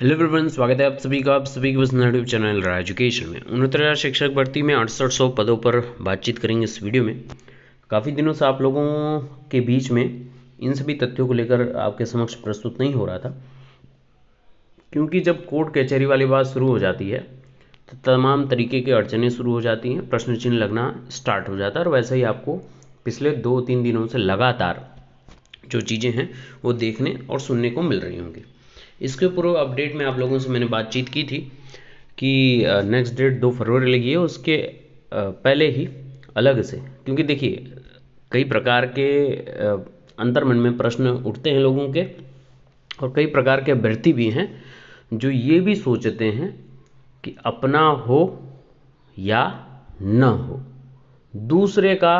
hello everyone स्वागत है आप सभी का आप सभी के यूट्यूब चैनल रहा एजुकेशन में उनहत्तर शिक्षक भर्ती में अड़सठ सौ पदों पर बातचीत करेंगे इस वीडियो में काफ़ी दिनों से आप लोगों के बीच में इन सभी तथ्यों को लेकर आपके समक्ष प्रस्तुत नहीं हो रहा था क्योंकि जब कोर्ट कचहरी वाली बात शुरू हो जाती है तो तमाम तरीके की अड़चने शुरू हो जाती हैं प्रश्न चिन्ह लगना स्टार्ट हो जाता है और वैसे ही आपको पिछले दो तीन दिनों से लगातार जो चीज़ें हैं वो देखने और सुनने को मिल रही होंगी इसके पूर्व अपडेट में आप लोगों से मैंने बातचीत की थी कि नेक्स्ट डेट दो फरवरी लगी है उसके पहले ही अलग से क्योंकि देखिए कई प्रकार के अंतर्मन में प्रश्न उठते हैं लोगों के और कई प्रकार के अभ्यर्थी भी हैं जो ये भी सोचते हैं कि अपना हो या न हो दूसरे का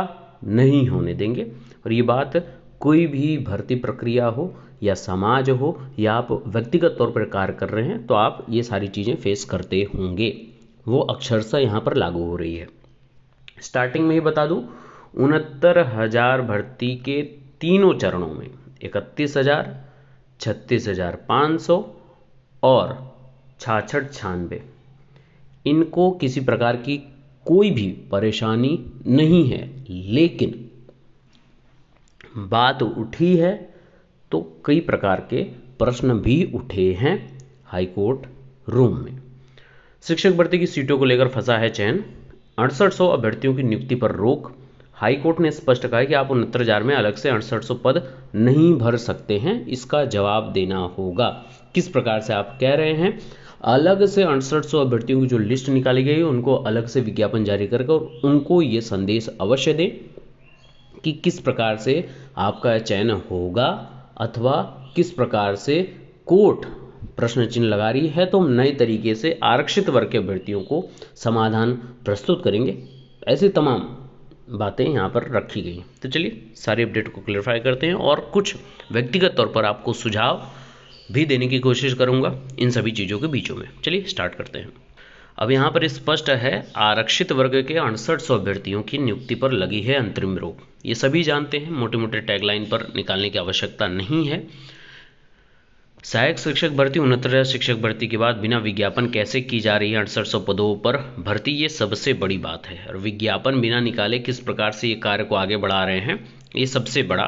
नहीं होने देंगे और ये बात कोई भी भर्ती प्रक्रिया हो या समाज हो या आप व्यक्तिगत तौर पर कार्य कर रहे हैं तो आप ये सारी चीज़ें फेस करते होंगे वो अक्षरशः यहाँ पर लागू हो रही है स्टार्टिंग में ही बता दूँ उनहत्तर हज़ार भर्ती के तीनों चरणों में इकतीस हज़ार छत्तीस हज़ार पाँच सौ और छाछठ छानबे इनको किसी प्रकार की कोई भी परेशानी नहीं है लेकिन बात उठी है तो कई प्रकार के प्रश्न भी उठे हैं हाईकोर्ट रूम में शिक्षक भर्ती की सीटों को लेकर फंसा है चयन अड़सठ सौ अभ्यर्थियों की नियुक्ति पर रोक हाईकोर्ट ने स्पष्ट कहा कि आप उनहत्तर हज़ार में अलग से अड़सठ सौ पद नहीं भर सकते हैं इसका जवाब देना होगा किस प्रकार से आप कह रहे हैं अलग से अड़सठ सौ अभ्यर्थियों की जो लिस्ट निकाली गई है उनको अलग से विज्ञापन जारी करके और उनको ये संदेश अवश्य दें कि किस प्रकार से आपका चयन होगा अथवा किस प्रकार से कोर्ट प्रश्न चिन्ह लगा रही है तो हम नए तरीके से आरक्षित वर्ग के अभ्यर्थियों को समाधान प्रस्तुत करेंगे ऐसी तमाम बातें यहाँ पर रखी गई तो चलिए सारे अपडेट को क्लियरफाई करते हैं और कुछ व्यक्तिगत तौर पर आपको सुझाव भी देने की कोशिश करूँगा इन सभी चीज़ों के बीचों में चलिए स्टार्ट करते हैं अब यहाँ पर स्पष्ट है आरक्षित वर्ग के अड़सठ सौ अभ्यर्थियों की नियुक्ति पर लगी है अंतरिम रोक ये सभी जानते हैं मोटे मोटे टैगलाइन पर निकालने की आवश्यकता नहीं है सहायक शिक्षक भर्ती उनहत्तर शिक्षक भर्ती के बाद बिना विज्ञापन कैसे की जा रही है अड़सठ सौ पदों पर भर्ती ये सबसे बड़ी बात है और विज्ञापन बिना निकाले किस प्रकार से ये कार्य को आगे बढ़ा रहे हैं ये सबसे बड़ा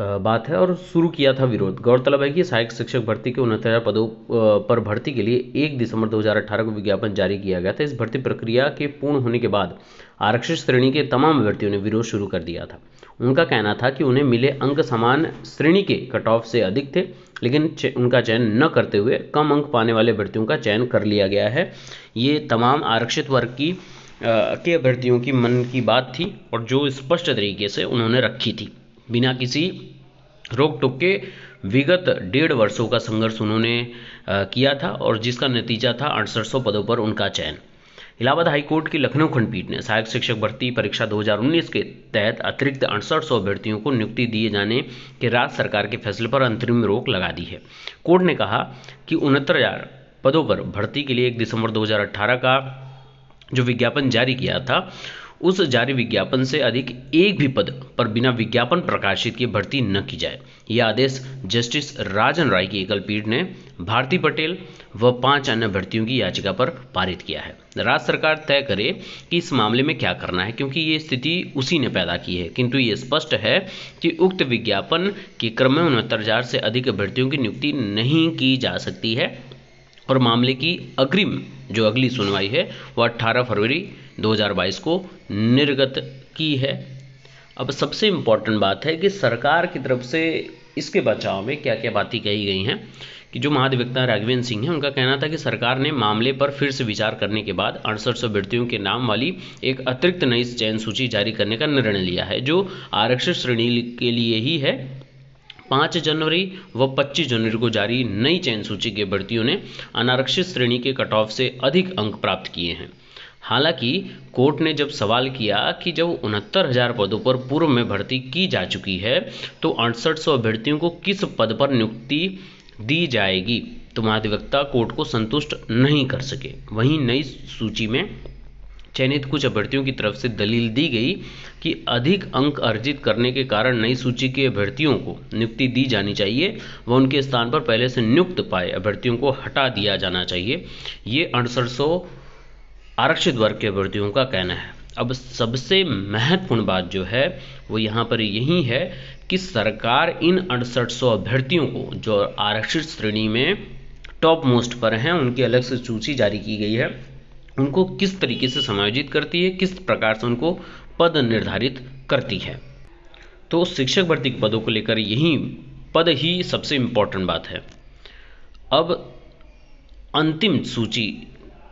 बात है और शुरू किया था विरोध गौरतलब है कि सहायक शिक्षक भर्ती के उनहत्तर पदों पर भर्ती के लिए 1 दिसंबर 2018 को विज्ञापन जारी किया गया था इस भर्ती प्रक्रिया के पूर्ण होने के बाद आरक्षित श्रेणी के तमाम अभ्यर्थियों ने विरोध शुरू कर दिया था उनका कहना था कि उन्हें मिले अंक समान श्रेणी के कट ऑफ से अधिक थे लेकिन चे, उनका चयन न करते हुए कम अंक पाने वाले अभ्यर्थियों का चयन कर लिया गया है ये तमाम आरक्षित वर्ग की के अभ्यर्थियों की मन की बात थी और जो स्पष्ट तरीके से उन्होंने रखी थी बिना किसी रोक टोक के विगत डेढ़ वर्षों का संघर्ष उन्होंने किया था और जिसका नतीजा था अड़सठ पदों पर उनका चयन इलाहाबाद हाईकोर्ट की लखनऊ खंडपीठ ने सहायक शिक्षक भर्ती परीक्षा 2019 के तहत अतिरिक्त अड़सठ सौ अभ्यर्थियों को नियुक्ति दिए जाने के राज्य सरकार के फैसले पर अंतरिम रोक लगा दी है कोर्ट ने कहा कि उनहत्तर हजार पदों पर भर्ती के लिए 1 दिसंबर 2018 का जो विज्ञापन जारी किया था उस जारी विज्ञापन से अधिक एक भी पद पर बिना विज्ञापन प्रकाशित किए भर्ती न की जाए यह आदेश जस्टिस राजन राय की एकल पीठ ने भारती पटेल व पांच अन्य भर्तियों की याचिका पर पारित किया है राज्य सरकार तय करे कि इस मामले में क्या करना है क्योंकि ये स्थिति उसी ने पैदा की है किंतु ये स्पष्ट है कि उक्त विज्ञापन के क्रम में उनहत्तर से अधिक भर्तियों की नियुक्ति नहीं की जा सकती है और मामले की अग्रिम जो अगली सुनवाई है वह 18 फरवरी 2022 को निर्गत की है अब सबसे इम्पॉर्टेंट बात है कि सरकार की तरफ से इसके बचाव में क्या क्या बातें कही गई हैं कि जो महाधिवक्ता राघवेंद्र सिंह हैं उनका कहना था कि सरकार ने मामले पर फिर से विचार करने के बाद अड़सठ सौ व्यक्तियों के नाम वाली एक अतिरिक्त नई चयन सूची जारी करने का निर्णय लिया है जो आरक्षित श्रेणी के लिए ही है पाँच जनवरी व पच्चीस जनवरी को जारी नई चयन सूची के भर्तियों ने अनारक्षित श्रेणी के कट ऑफ से अधिक अंक प्राप्त किए हैं हालांकि कोर्ट ने जब सवाल किया कि जब उनहत्तर हजार पदों पर पूर्व में भर्ती की जा चुकी है तो अड़सठ सौ अभ्यर्थियों को किस पद पर नियुक्ति दी जाएगी तो महाधिवक्ता कोर्ट को संतुष्ट नहीं कर सके वहीं नई सूची में चयनित कुछ अभ्यर्थियों की तरफ से दलील दी गई कि अधिक अंक अर्जित करने के कारण नई सूची के अभ्यर्थियों को नियुक्ति दी जानी चाहिए व उनके स्थान पर पहले से नियुक्त पाए अभ्यर्थियों को हटा दिया जाना चाहिए ये अड़सठ आरक्षित वर्ग के अभ्यर्थियों का कहना है अब सबसे महत्वपूर्ण बात जो है वो यहाँ पर यही है कि सरकार इन अड़सठ अभ्यर्थियों को जो आरक्षित श्रेणी में टॉप मोस्ट पर हैं उनकी अलग से सूची जारी की गई है उनको किस तरीके से समायोजित करती है किस प्रकार से उनको पद निर्धारित करती है तो शिक्षक भर्ती के पदों को लेकर यही पद ही सबसे इम्पोर्टेंट बात है अब अंतिम सूची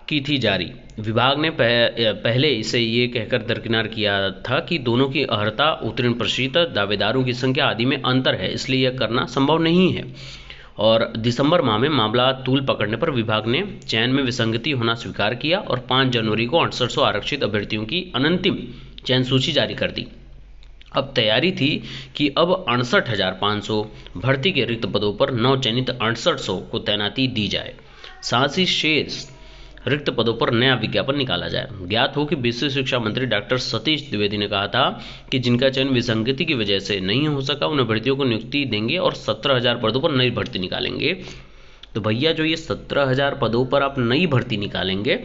की थी जारी विभाग ने पह, पहले इसे ये कहकर दरकिनार किया था कि दोनों की अर्हता उत्तीर्ण प्रशिक्षित दावेदारों की संख्या आदि में अंतर है इसलिए यह करना संभव नहीं है और दिसंबर माह में मामला तूल पकड़ने पर विभाग ने चयन में विसंगति होना स्वीकार किया और पाँच जनवरी को अड़सठ आरक्षित अभ्यर्थियों की अनंतिम चयन सूची जारी कर दी अब तैयारी थी कि अब अड़सठ भर्ती के रिक्त पदों पर नौ चयनित अड़सठ को तैनाती दी जाए साथ ही शेष रिक्त पदों पर नया विज्ञापन निकाला जाए ज्ञात हो कि विश्व शिक्षा मंत्री डॉक्टर सतीश द्विवेदी ने कहा था कि जिनका चयन विसंगति की वजह से नहीं हो सका उन्हें भर्तियों को नियुक्ति देंगे और सत्रह हजार पदों पर नई भर्ती निकालेंगे तो भैया जो ये सत्रह हजार पदों पर आप नई भर्ती निकालेंगे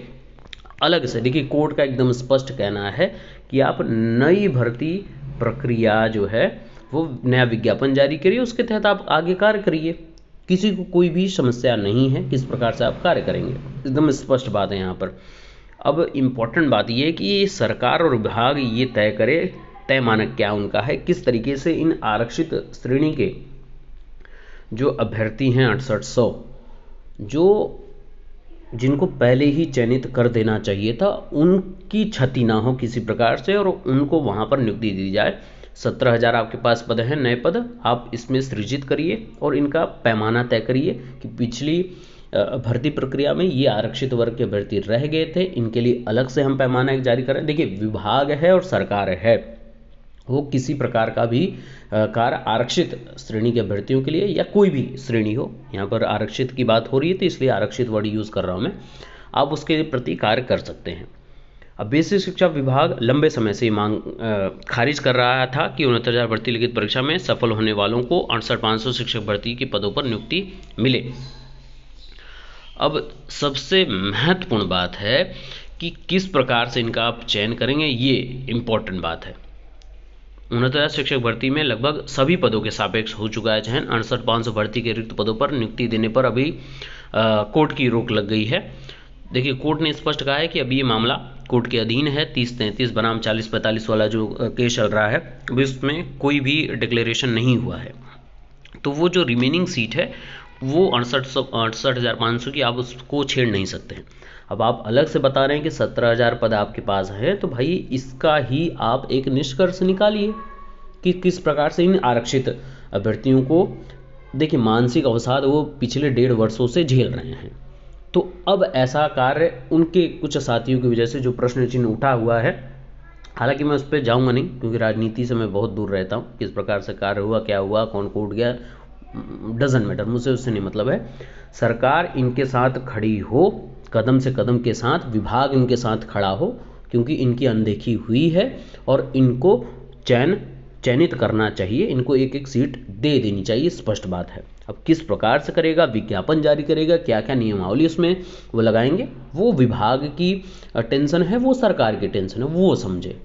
अलग से देखिए कोर्ट का एकदम स्पष्ट कहना है कि आप नई भर्ती प्रक्रिया जो है वो नया विज्ञापन जारी करिए उसके तहत आप आगे कार्य करिए किसी को कोई भी समस्या नहीं है किस प्रकार से आप कार्य करेंगे एकदम स्पष्ट बात है यहाँ पर अब इम्पॉर्टेंट बात यह है कि सरकार और विभाग ये तय करे तय मानक क्या उनका है किस तरीके से इन आरक्षित श्रेणी के जो अभ्यर्थी हैं अड़सठ सौ जो जिनको पहले ही चयनित कर देना चाहिए था उनकी क्षति ना हो किसी प्रकार से और उनको वहाँ पर नियुक्ति दी जाए सत्रह हज़ार आपके पास पद हैं नए पद आप इसमें सृजित करिए और इनका पैमाना तय करिए कि पिछली भर्ती प्रक्रिया में ये आरक्षित वर्ग के भर्ती रह गए थे इनके लिए अलग से हम पैमाना जारी करें देखिए विभाग है और सरकार है वो किसी प्रकार का भी कार्य आरक्षित श्रेणी के भर्तियों के लिए या कोई भी श्रेणी हो यहाँ पर आरक्षित की बात हो रही है तो इसलिए आरक्षित वर्ड यूज़ कर रहा हूँ मैं आप उसके प्रति कार्य कर सकते हैं अब बेसिक शिक्षा विभाग लंबे समय से मांग खारिज कर रहा था कि उनहत्तर हज़ार भर्ती लिखित परीक्षा में सफल होने वालों को अड़सठ पाँच सौ शिक्षक भर्ती के पदों पर नियुक्ति मिले अब सबसे महत्वपूर्ण बात है कि किस प्रकार से इनका आप चयन करेंगे ये इम्पोर्टेंट बात है उनहत्तर शिक्षक भर्ती में लगभग सभी पदों के सापेक्ष हो चुका है चयन अड़सठ पाँच सौ भर्ती के रिक्त पदों पर नियुक्ति देने पर अभी कोर्ट की रोक लग गई है देखिए कोर्ट ने स्पष्ट कहा है कि अभी ये मामला कोर्ट के अधीन है तीस तैंतीस बनाम चालीस पैंतालीस वाला जो केस चल रहा है उसमें कोई भी डिक्लेरेशन नहीं हुआ है तो वो जो रिमेनिंग सीट है वो अड़सठ सौ अड़सठ हज़ार पाँच सौ की आप उसको छेड़ नहीं सकते हैं अब आप अलग से बता रहे हैं कि सत्रह हज़ार पद आपके पास हैं तो भाई इसका ही आप एक निष्कर्ष निकालिए कि किस प्रकार से इन आरक्षित अभ्यर्थियों को देखिए मानसिक अवसाद वो पिछले डेढ़ वर्षों से झेल रहे हैं तो अब ऐसा कार्य उनके कुछ साथियों की वजह से जो प्रश्न चिन्ह उठा हुआ है हालांकि मैं उस पर जाऊँगा नहीं क्योंकि राजनीति से मैं बहुत दूर रहता हूँ किस प्रकार से कार्य हुआ क्या हुआ कौन को उठ गया डजन मैटर मुझसे उससे नहीं मतलब है सरकार इनके साथ खड़ी हो कदम से कदम के साथ विभाग इनके साथ खड़ा हो क्योंकि इनकी अनदेखी हुई है और इनको चयन चयनित करना चाहिए इनको एक एक सीट दे देनी चाहिए स्पष्ट बात है अब किस प्रकार से करेगा विज्ञापन जारी करेगा क्या क्या नियमावली उसमें वो लगाएंगे वो विभाग की टेंशन है वो सरकार की टेंशन है वो समझे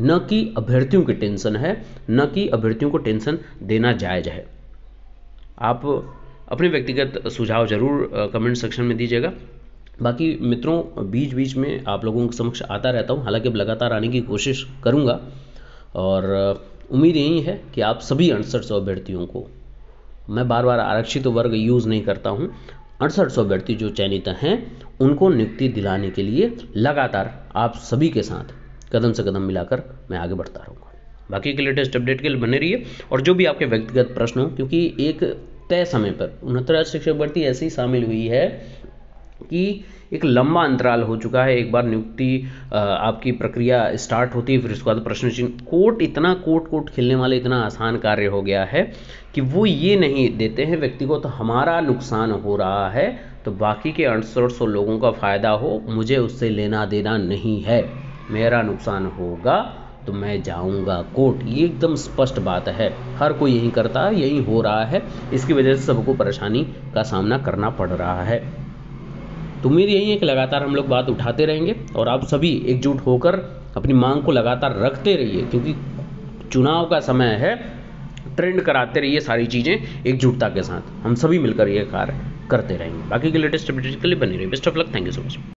न कि अभ्यर्थियों की टेंशन है न कि अभ्यर्थियों को टेंशन देना जायज है आप अपने व्यक्तिगत सुझाव जरूर कमेंट सेक्शन में दीजिएगा बाकी मित्रों बीच बीच में आप लोगों के समक्ष आता रहता हूँ हालांकि अब लगातार आने की कोशिश करूँगा और उम्मीद यही है कि आप सभी अड़सठ सौ अभ्यर्थियों को मैं बार बार आरक्षित तो वर्ग यूज़ नहीं करता हूँ अड़सठ सौ व्यक्ति जो चयनित हैं उनको नियुक्ति दिलाने के लिए लगातार आप सभी के साथ कदम से कदम मिलाकर मैं आगे बढ़ता रहूँगा बाकी के लेटेस्ट अपडेट के लिए बने रहिए और जो भी आपके व्यक्तिगत प्रश्न हो क्योंकि एक तय समय पर उनहत्तर शिक्षक भर्ती ऐसी शामिल हुई है कि एक लंबा अंतराल हो चुका है एक बार नियुक्ति आपकी प्रक्रिया स्टार्ट होती है फिर उसके बाद प्रश्न चिन्ह कोर्ट इतना कोर्ट कोर्ट खेलने वाले इतना आसान कार्य हो गया है कि वो ये नहीं देते हैं व्यक्ति को तो हमारा नुकसान हो रहा है तो बाकी के अड़सठ सौ लोगों का फ़ायदा हो मुझे उससे लेना देना नहीं है मेरा नुकसान होगा तो मैं जाऊंगा कोर्ट ये एकदम स्पष्ट बात है हर कोई यही करता है यही हो रहा है इसकी वजह से सबको परेशानी का सामना करना पड़ रहा है तो उम्मीद यही है कि लगातार हम लोग बात उठाते रहेंगे और आप सभी एकजुट होकर अपनी मांग को लगातार रखते रहिए क्योंकि चुनाव का समय है ट्रेंड कराते रहिए सारी चीज़ें एकजुटता के साथ हम सभी मिलकर ये कार्य करते रहेंगे बाकी के लेटेस्ट अपडेट के लिए बने रहिए best of luck thank you so much